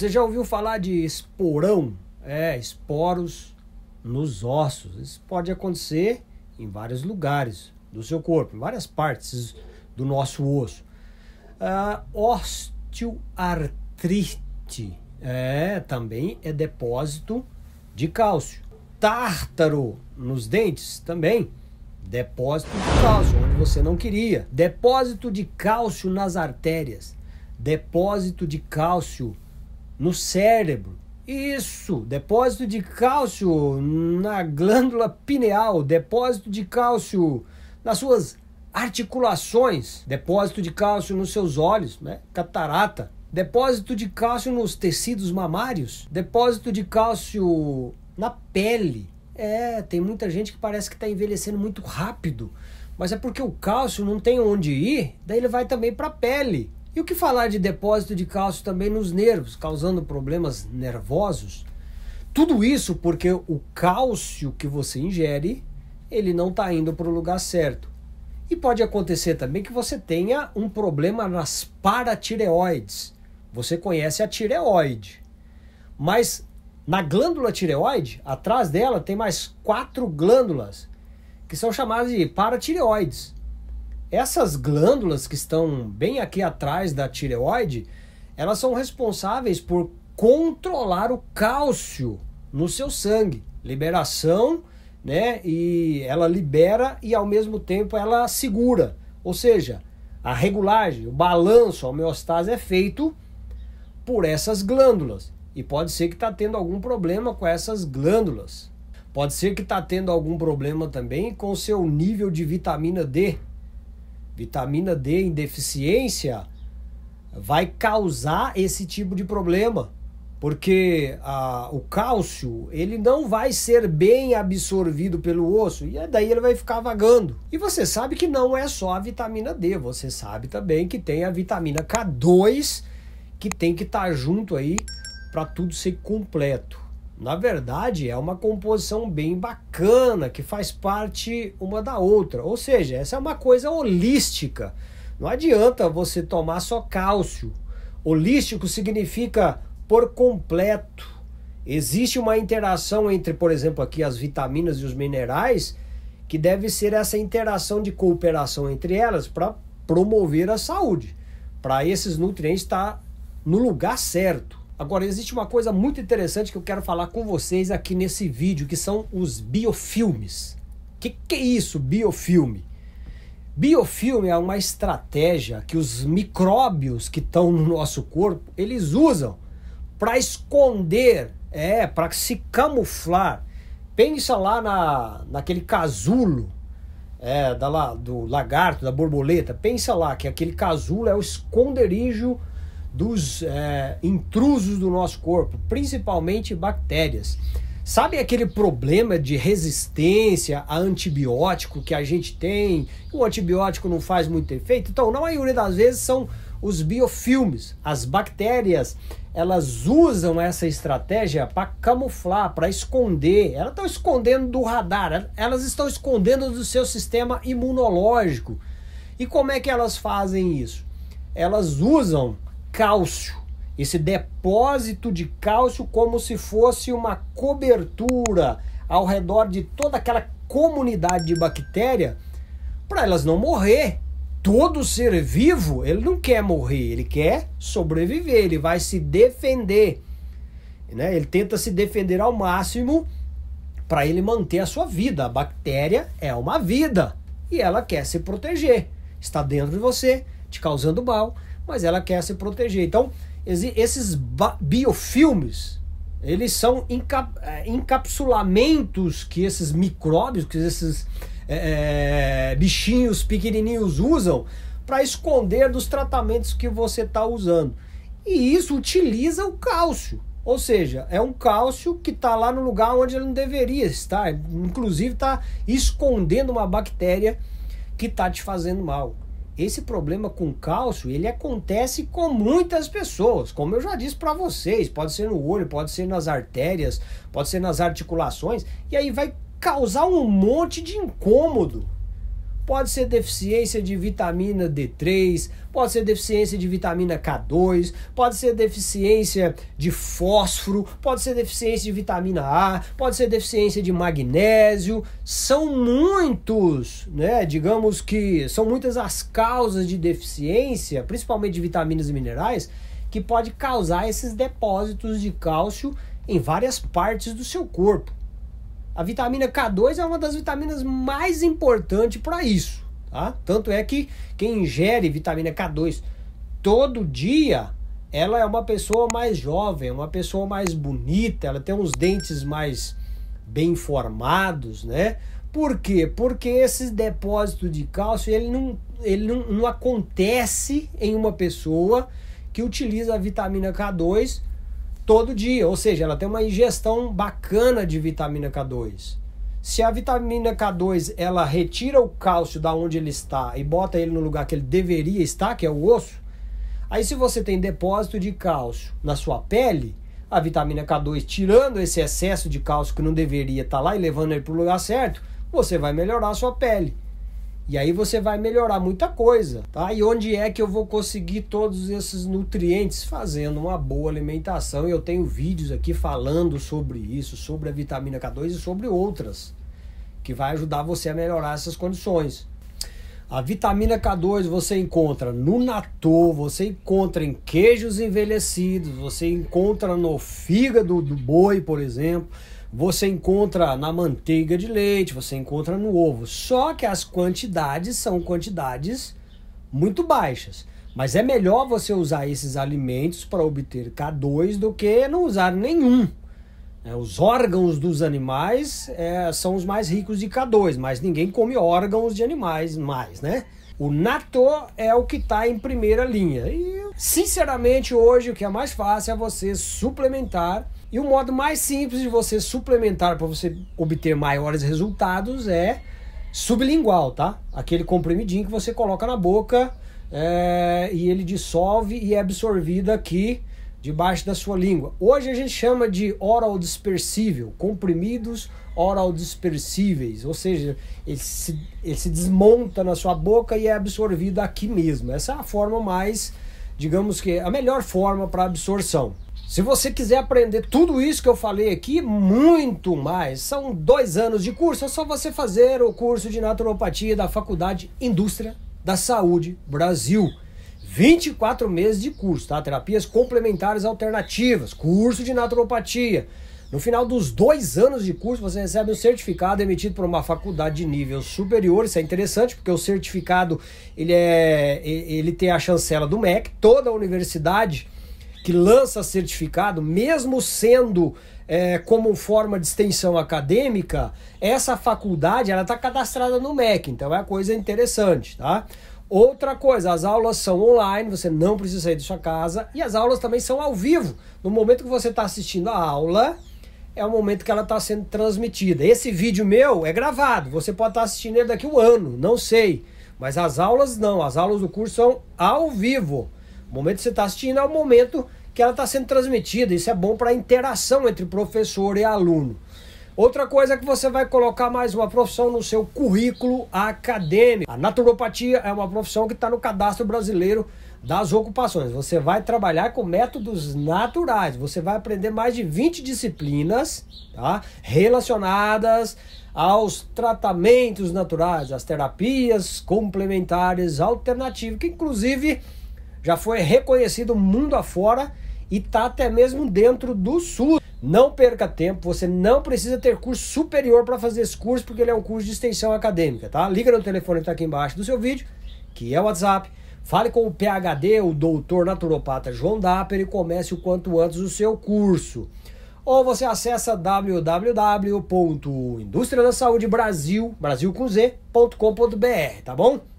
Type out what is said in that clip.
Você já ouviu falar de esporão? É, esporos nos ossos. Isso pode acontecer em vários lugares do seu corpo, em várias partes do nosso osso. Ah, osteoartrite é, também é depósito de cálcio. Tártaro nos dentes também. Depósito de cálcio, onde você não queria. Depósito de cálcio nas artérias. Depósito de cálcio no cérebro. Isso, depósito de cálcio na glândula pineal, depósito de cálcio nas suas articulações, depósito de cálcio nos seus olhos, né? Catarata, depósito de cálcio nos tecidos mamários, depósito de cálcio na pele. É, tem muita gente que parece que está envelhecendo muito rápido, mas é porque o cálcio não tem onde ir, daí ele vai também para a pele. E o que falar de depósito de cálcio também nos nervos, causando problemas nervosos? Tudo isso porque o cálcio que você ingere, ele não está indo para o lugar certo. E pode acontecer também que você tenha um problema nas paratireoides. Você conhece a tireoide. Mas na glândula tireoide, atrás dela tem mais quatro glândulas, que são chamadas de paratireoides. Essas glândulas que estão bem aqui atrás da tireoide, elas são responsáveis por controlar o cálcio no seu sangue, liberação, né? E ela libera e ao mesmo tempo ela segura, ou seja, a regulagem, o balanço, a homeostase é feito por essas glândulas. E pode ser que está tendo algum problema com essas glândulas. Pode ser que está tendo algum problema também com o seu nível de vitamina D, Vitamina D em deficiência vai causar esse tipo de problema, porque a, o cálcio ele não vai ser bem absorvido pelo osso e daí ele vai ficar vagando. E você sabe que não é só a vitamina D, você sabe também que tem a vitamina K2 que tem que estar tá junto aí para tudo ser completo. Na verdade, é uma composição bem bacana que faz parte uma da outra. Ou seja, essa é uma coisa holística. Não adianta você tomar só cálcio. Holístico significa por completo. Existe uma interação entre, por exemplo, aqui as vitaminas e os minerais, que deve ser essa interação de cooperação entre elas para promover a saúde, para esses nutrientes estar tá no lugar certo. Agora, existe uma coisa muito interessante que eu quero falar com vocês aqui nesse vídeo, que são os biofilmes. O que, que é isso, biofilme? Biofilme é uma estratégia que os micróbios que estão no nosso corpo, eles usam para esconder, é, para se camuflar. Pensa lá na, naquele casulo é, da, do lagarto, da borboleta. Pensa lá que aquele casulo é o esconderijo dos é, intrusos do nosso corpo, principalmente bactérias. Sabe aquele problema de resistência a antibiótico que a gente tem? O antibiótico não faz muito efeito? Então, na maioria das vezes são os biofilmes. As bactérias, elas usam essa estratégia para camuflar, para esconder. Elas estão escondendo do radar, elas estão escondendo do seu sistema imunológico. E como é que elas fazem isso? Elas usam cálcio, esse depósito de cálcio como se fosse uma cobertura ao redor de toda aquela comunidade de bactéria para elas não morrer. Todo ser vivo, ele não quer morrer, ele quer sobreviver, ele vai se defender. Né? Ele tenta se defender ao máximo para ele manter a sua vida. A bactéria é uma vida e ela quer se proteger. Está dentro de você, te causando mal mas ela quer se proteger. Então, esses biofilmes, eles são é, encapsulamentos que esses micróbios, que esses é, é bichinhos pequenininhos usam para esconder dos tratamentos que você está usando. E isso utiliza o cálcio. Ou seja, é um cálcio que está lá no lugar onde ele não deveria estar. Inclusive está escondendo uma bactéria que está te fazendo mal esse problema com cálcio, ele acontece com muitas pessoas, como eu já disse para vocês, pode ser no olho, pode ser nas artérias, pode ser nas articulações, e aí vai causar um monte de incômodo. Pode ser deficiência de vitamina D3, pode ser deficiência de vitamina K2, pode ser deficiência de fósforo, pode ser deficiência de vitamina A, pode ser deficiência de magnésio. São muitos, né? Digamos que são muitas as causas de deficiência, principalmente de vitaminas e minerais, que pode causar esses depósitos de cálcio em várias partes do seu corpo. A vitamina K2 é uma das vitaminas mais importantes para isso, tá? Tanto é que quem ingere vitamina K2 todo dia, ela é uma pessoa mais jovem, é uma pessoa mais bonita, ela tem uns dentes mais bem formados, né? Por quê? Porque esse depósito de cálcio ele não, ele não, não acontece em uma pessoa que utiliza a vitamina K2 todo dia, ou seja, ela tem uma ingestão bacana de vitamina K2. Se a vitamina K2 ela retira o cálcio da onde ele está e bota ele no lugar que ele deveria estar, que é o osso, aí se você tem depósito de cálcio na sua pele, a vitamina K2 tirando esse excesso de cálcio que não deveria estar lá e levando ele para o lugar certo, você vai melhorar a sua pele. E aí você vai melhorar muita coisa, tá? E onde é que eu vou conseguir todos esses nutrientes fazendo uma boa alimentação? Eu tenho vídeos aqui falando sobre isso, sobre a vitamina K2 e sobre outras que vai ajudar você a melhorar essas condições. A vitamina K2 você encontra no natô, você encontra em queijos envelhecidos, você encontra no fígado do boi, por exemplo. Você encontra na manteiga de leite, você encontra no ovo. Só que as quantidades são quantidades muito baixas. Mas é melhor você usar esses alimentos para obter K2 do que não usar nenhum. É, os órgãos dos animais é, são os mais ricos de K2, mas ninguém come órgãos de animais mais, né? O natô é o que está em primeira linha. E, sinceramente, hoje o que é mais fácil é você suplementar e o modo mais simples de você suplementar para você obter maiores resultados é sublingual, tá? Aquele comprimidinho que você coloca na boca é, e ele dissolve e é absorvido aqui debaixo da sua língua. Hoje a gente chama de oral dispersível, comprimidos oral dispersíveis, ou seja, ele se, ele se desmonta na sua boca e é absorvido aqui mesmo. Essa é a forma mais, digamos que, a melhor forma para absorção. Se você quiser aprender tudo isso que eu falei aqui, muito mais, são dois anos de curso, é só você fazer o curso de naturopatia da Faculdade Indústria da Saúde Brasil. 24 meses de curso, tá? Terapias complementares alternativas, curso de naturopatia. No final dos dois anos de curso, você recebe um certificado emitido por uma faculdade de nível superior. Isso é interessante, porque o certificado ele, é, ele tem a chancela do MEC. Toda a universidade que lança certificado, mesmo sendo é, como forma de extensão acadêmica, essa faculdade ela está cadastrada no MEC, então é uma coisa interessante, tá? Outra coisa, as aulas são online, você não precisa sair de sua casa e as aulas também são ao vivo. No momento que você está assistindo a aula, é o momento que ela está sendo transmitida. Esse vídeo meu é gravado, você pode estar tá assistindo ele daqui um ano, não sei. Mas as aulas não, as aulas do curso são ao vivo. O momento que você está assistindo é o momento que ela está sendo transmitida. Isso é bom para a interação entre professor e aluno. Outra coisa é que você vai colocar mais uma profissão no seu currículo acadêmico. A naturopatia é uma profissão que está no cadastro brasileiro das ocupações. Você vai trabalhar com métodos naturais. Você vai aprender mais de 20 disciplinas tá? relacionadas aos tratamentos naturais, às terapias complementares, alternativas, que inclusive já foi reconhecido mundo afora e está até mesmo dentro do SUS. Não perca tempo, você não precisa ter curso superior para fazer esse curso, porque ele é um curso de extensão acadêmica, tá? Liga no telefone que está aqui embaixo do seu vídeo, que é o WhatsApp. Fale com o PHD, o doutor naturopata João Dapper, e comece o quanto antes o seu curso. Ou você acessa www.industriadasaúdebrasil, Brasil com Z, tá bom?